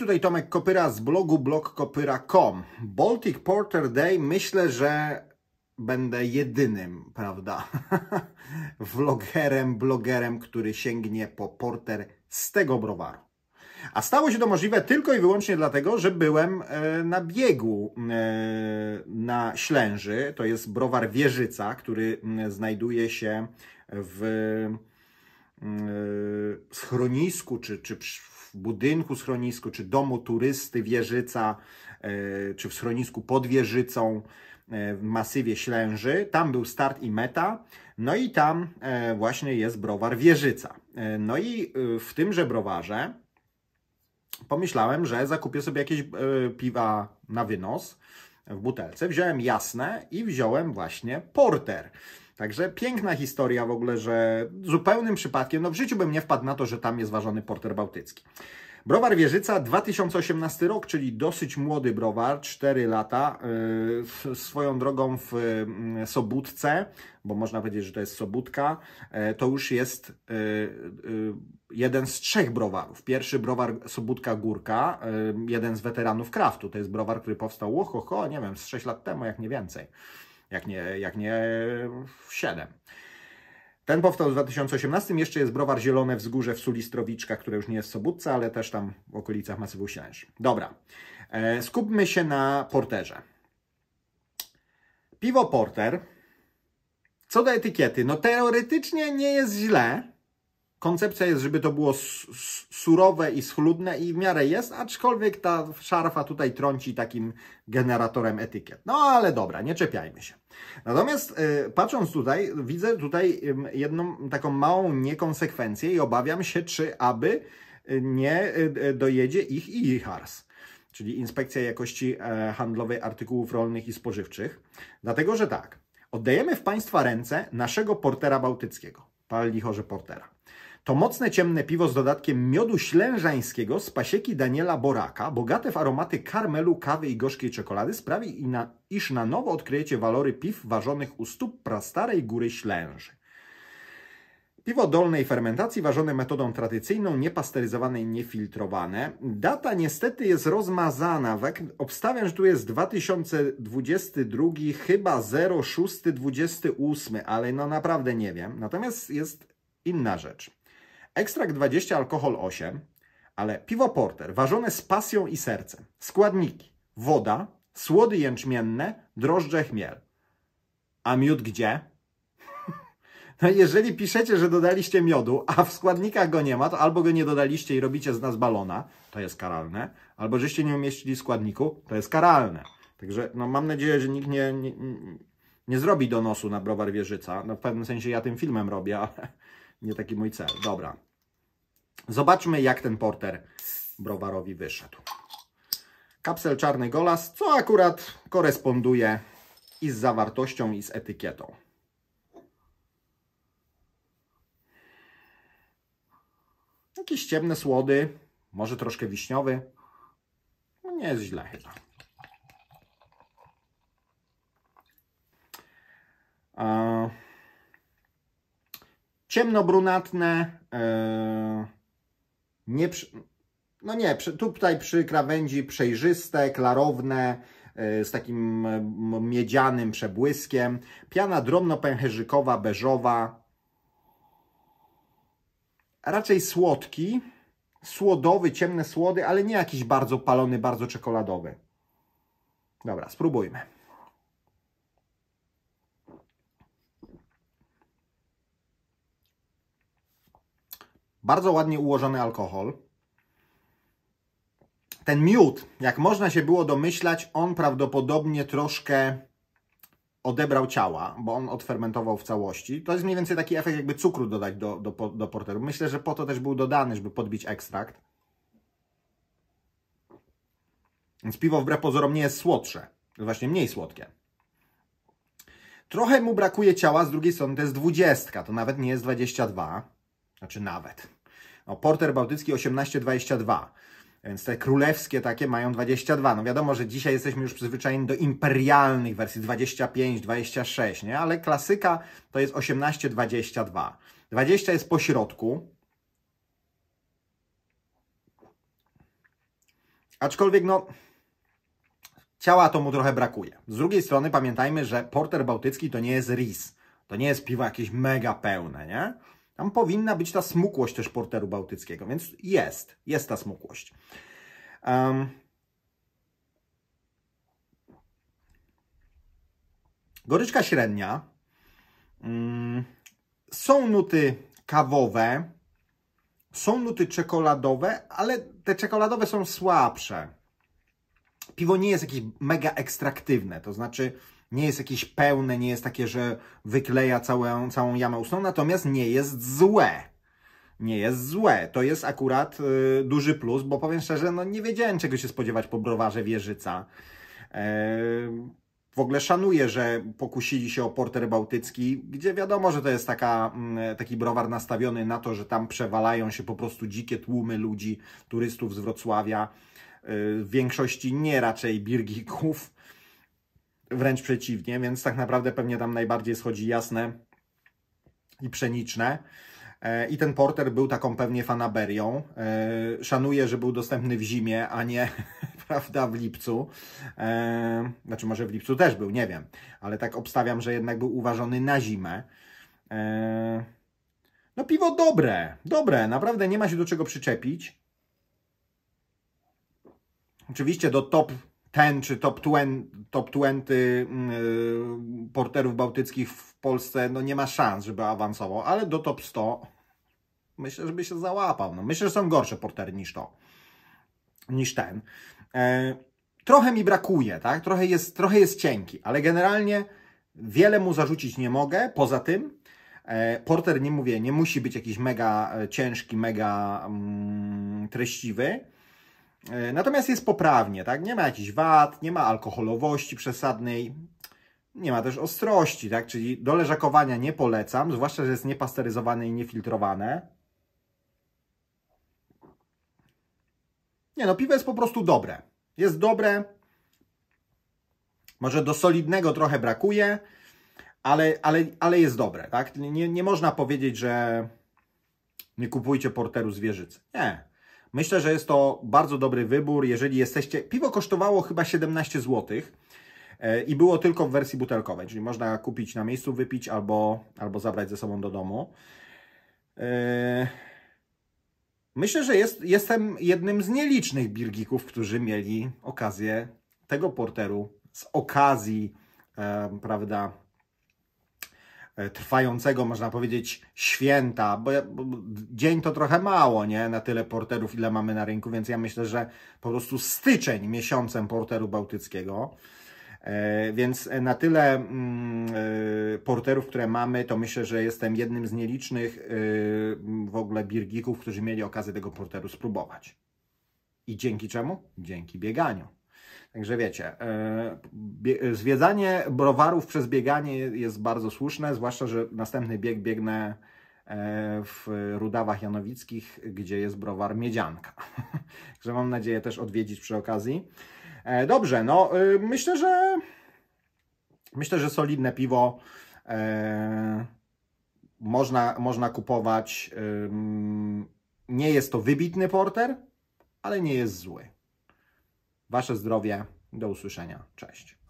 tutaj Tomek Kopyra z blogu blogkopyra.com. Baltic Porter Day myślę, że będę jedynym, prawda, vlogerem, blogerem, który sięgnie po porter z tego browaru. A stało się to możliwe tylko i wyłącznie dlatego, że byłem e, na biegu e, na Ślęży. To jest browar Wieżyca, który znajduje się w Y, schronisku, czy, czy w budynku schronisku, czy domu turysty Wieżyca, y, czy w schronisku pod Wieżycą y, w masywie Ślęży. Tam był start i meta, no i tam właśnie jest browar Wieżyca. No i w tymże browarze pomyślałem, że zakupię sobie jakieś piwa na wynos w butelce. Wziąłem jasne i wziąłem właśnie porter. Także piękna historia w ogóle, że zupełnym przypadkiem, no w życiu bym nie wpadł na to, że tam jest ważony porter bałtycki. Browar Wieżyca 2018 rok, czyli dosyć młody browar, 4 lata, yy, swoją drogą w yy, mm, Sobótce, bo można powiedzieć, że to jest Sobótka, yy, to już jest yy, yy, jeden z trzech browarów. Pierwszy browar Sobótka Górka, yy, jeden z weteranów kraftu, to jest browar, który powstał, ohoho, nie wiem, z 6 lat temu, jak nie więcej jak nie, jak nie 7. Ten powstał w 2018. Jeszcze jest browar Zielone Wzgórze w Sulistrowiczkach, które już nie jest w Sobótce, ale też tam w okolicach Masywu Ślęż. Dobra, e, skupmy się na porterze. Piwo porter. Co do etykiety, no teoretycznie nie jest źle, koncepcja jest, żeby to było surowe i schludne i w miarę jest, aczkolwiek ta szarfa tutaj trąci takim generatorem etykiet. No ale dobra, nie czepiajmy się. Natomiast y, patrząc tutaj, widzę tutaj jedną taką małą niekonsekwencję i obawiam się, czy aby y, nie y, y, dojedzie ich i ich ichars czyli Inspekcja Jakości e, Handlowej Artykułów Rolnych i Spożywczych, dlatego że tak, oddajemy w Państwa ręce naszego portera bałtyckiego, pal lichorze portera. To mocne ciemne piwo z dodatkiem miodu ślężańskiego z pasieki Daniela Boraka, bogate w aromaty karmelu, kawy i gorzkiej czekolady sprawi, iż na nowo odkryjecie walory piw ważonych u stóp prastarej góry Ślęży. Piwo dolnej fermentacji ważone metodą tradycyjną, niepasteryzowane i niefiltrowane. Data niestety jest rozmazana. Obstawiam, że tu jest 2022, chyba 0628, ale no naprawdę nie wiem. Natomiast jest inna rzecz. Ekstrakt 20, alkohol 8, ale piwo porter ważone z pasją i sercem. Składniki: woda, słody jęczmienne, drożdże, chmiel. A miód gdzie? No jeżeli piszecie, że dodaliście miodu, a w składnikach go nie ma, to albo go nie dodaliście i robicie z nas balona, to jest karalne, albo żeście nie umieścili składniku, to jest karalne. Także no, mam nadzieję, że nikt nie, nie, nie zrobi donosu na browar Wieżyca. No, w pewnym sensie ja tym filmem robię, ale nie taki mój cel. Dobra. Zobaczmy, jak ten porter browarowi wyszedł. Kapsel czarny golas, co akurat koresponduje i z zawartością, i z etykietą. Jakieś ciemne słody, może troszkę wiśniowy. No, nie jest źle chyba. ciemnobrunatne, e, nie, no nie, tutaj przy krawędzi przejrzyste, klarowne, e, z takim e, miedzianym przebłyskiem. Piana drobno-pęcherzykowa, beżowa. Raczej słodki, słodowy, ciemne słody, ale nie jakiś bardzo palony, bardzo czekoladowy. Dobra, spróbujmy. Bardzo ładnie ułożony alkohol. Ten miód, jak można się było domyślać, on prawdopodobnie troszkę odebrał ciała, bo on odfermentował w całości. To jest mniej więcej taki efekt, jakby cukru dodać do, do, do porteru. Myślę, że po to też był dodany, żeby podbić ekstrakt. Więc piwo wbrew pozorom nie jest słodsze. właśnie mniej słodkie. Trochę mu brakuje ciała, z drugiej strony to jest dwudziestka, to nawet nie jest 22. Znaczy nawet. No, Porter Bałtycki 1822. Więc te królewskie takie mają 22. No wiadomo, że dzisiaj jesteśmy już przyzwyczajeni do imperialnych wersji 25, 26, nie? Ale klasyka to jest 18, 22. 20 jest po środku. Aczkolwiek no ciała to mu trochę brakuje. Z drugiej strony pamiętajmy, że porter bałtycki to nie jest ris. To nie jest piwo jakieś mega pełne, nie? Tam powinna być ta smukłość też porteru bałtyckiego, więc jest, jest ta smukłość. Um, goryczka średnia. Um, są nuty kawowe, są nuty czekoladowe, ale te czekoladowe są słabsze. Piwo nie jest jakieś mega ekstraktywne, to znaczy nie jest jakieś pełne, nie jest takie, że wykleja całą, całą jamę ustną, natomiast nie jest złe. Nie jest złe. To jest akurat y, duży plus, bo powiem szczerze, no nie wiedziałem czego się spodziewać po browarze Wieżyca. E, w ogóle szanuję, że pokusili się o porter bałtycki, gdzie wiadomo, że to jest taka, mm, taki browar nastawiony na to, że tam przewalają się po prostu dzikie tłumy ludzi, turystów z Wrocławia. E, w większości nie raczej birgików, wręcz przeciwnie, więc tak naprawdę pewnie tam najbardziej schodzi jasne i pszeniczne. E, I ten porter był taką pewnie fanaberią. E, szanuję, że był dostępny w zimie, a nie prawda, w lipcu. E, znaczy, może w lipcu też był, nie wiem, ale tak obstawiam, że jednak był uważony na zimę. No, piwo dobre, dobre, naprawdę nie ma się do czego przyczepić. Oczywiście do top ten czy top 20, top 20 mm, y, porterów bałtyckich w Polsce no nie ma szans, żeby awansował, ale do top 100 myślę, żeby się załapał. No, myślę, że są gorsze portery niż to, niż ten. E, trochę mi brakuje, tak? Trochę jest, trochę jest cienki, ale generalnie wiele mu zarzucić nie mogę. Poza tym e, porter, nie mówię, nie musi być jakiś mega e, ciężki, mega mm, treściwy E, natomiast jest poprawnie, tak? Nie ma jakichś wad, nie ma alkoholowości przesadnej, nie ma też ostrości, tak? Czyli do leżakowania nie polecam, zwłaszcza, że jest niepasteryzowane i niefiltrowane. Nie no, piwo jest po prostu dobre. Jest dobre. Może do solidnego trochę brakuje, ale, ale, ale jest dobre, tak? Nie, nie można powiedzieć, że nie kupujcie porteru zwierzycy. Nie, Myślę, że jest to bardzo dobry wybór, jeżeli jesteście... Piwo kosztowało chyba 17 zł e, i było tylko w wersji butelkowej, czyli można kupić na miejscu, wypić albo, albo zabrać ze sobą do domu. E, myślę, że jest, jestem jednym z nielicznych birgików, którzy mieli okazję tego porteru z okazji, e, prawda, E, trwającego, można powiedzieć, święta, bo, bo, dzień to trochę mało, nie? Na tyle porterów, ile mamy na rynku, więc ja myślę, że po prostu styczeń miesiącem porteru bałtyckiego. E, więc na tyle mm, e, porterów, które mamy, to myślę, że jestem jednym z nielicznych w ogóle birgików, którzy mieli okazję tego porteru spróbować. I dzięki czemu? Dzięki bieganiu. Także wiecie, e, zwiedzanie browarów przez bieganie jest bardzo słuszne, zwłaszcza, że następny bieg biegnę e, w Rudawach Janowickich, gdzie jest browar Miedzianka. Także mam nadzieję też odwiedzić przy okazji. E, dobrze, no myślę, że myślę, że solidne piwo można, można kupować. Nie jest to wybitny porter, ale nie jest zły. Wasze zdrowie. Do usłyszenia. Cześć.